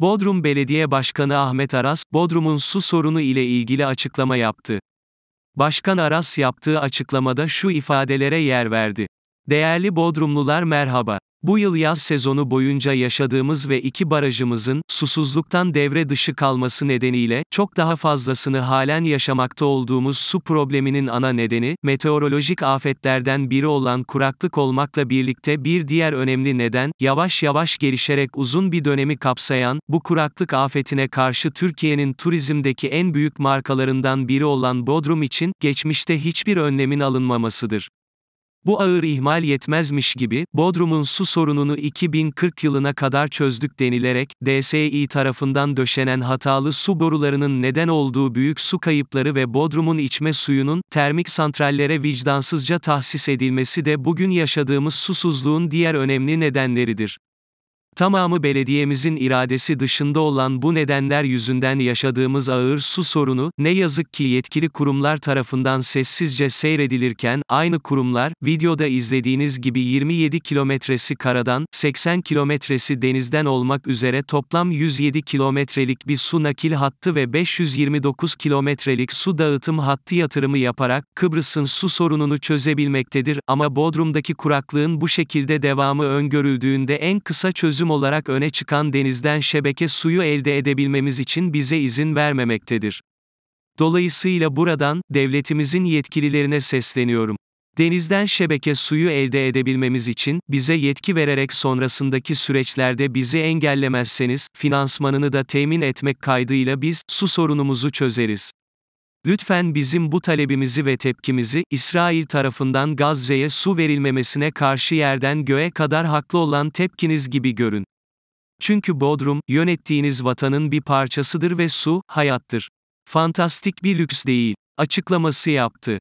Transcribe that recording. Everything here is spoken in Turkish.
Bodrum Belediye Başkanı Ahmet Aras, Bodrum'un su sorunu ile ilgili açıklama yaptı. Başkan Aras yaptığı açıklamada şu ifadelere yer verdi. Değerli Bodrumlular merhaba. Bu yıl yaz sezonu boyunca yaşadığımız ve iki barajımızın, susuzluktan devre dışı kalması nedeniyle, çok daha fazlasını halen yaşamakta olduğumuz su probleminin ana nedeni, meteorolojik afetlerden biri olan kuraklık olmakla birlikte bir diğer önemli neden, yavaş yavaş gelişerek uzun bir dönemi kapsayan, bu kuraklık afetine karşı Türkiye'nin turizmdeki en büyük markalarından biri olan Bodrum için, geçmişte hiçbir önlemin alınmamasıdır. Bu ağır ihmal yetmezmiş gibi, Bodrum'un su sorununu 2040 yılına kadar çözdük denilerek, DSİ tarafından döşenen hatalı su borularının neden olduğu büyük su kayıpları ve Bodrum'un içme suyunun, termik santrallere vicdansızca tahsis edilmesi de bugün yaşadığımız susuzluğun diğer önemli nedenleridir. Tamamı belediyemizin iradesi dışında olan bu nedenler yüzünden yaşadığımız ağır su sorunu, ne yazık ki yetkili kurumlar tarafından sessizce seyredilirken, aynı kurumlar, videoda izlediğiniz gibi 27 kilometresi karadan, 80 kilometresi denizden olmak üzere toplam 107 kilometrelik bir su nakil hattı ve 529 kilometrelik su dağıtım hattı yatırımı yaparak, Kıbrıs'ın su sorununu çözebilmektedir, ama Bodrum'daki kuraklığın bu şekilde devamı öngörüldüğünde en kısa çözüm çözüm olarak öne çıkan denizden şebeke suyu elde edebilmemiz için bize izin vermemektedir. Dolayısıyla buradan, devletimizin yetkililerine sesleniyorum. Denizden şebeke suyu elde edebilmemiz için, bize yetki vererek sonrasındaki süreçlerde bizi engellemezseniz, finansmanını da temin etmek kaydıyla biz, su sorunumuzu çözeriz. Lütfen bizim bu talebimizi ve tepkimizi, İsrail tarafından Gazze'ye su verilmemesine karşı yerden göğe kadar haklı olan tepkiniz gibi görün. Çünkü Bodrum, yönettiğiniz vatanın bir parçasıdır ve su, hayattır. Fantastik bir lüks değil. Açıklaması yaptı.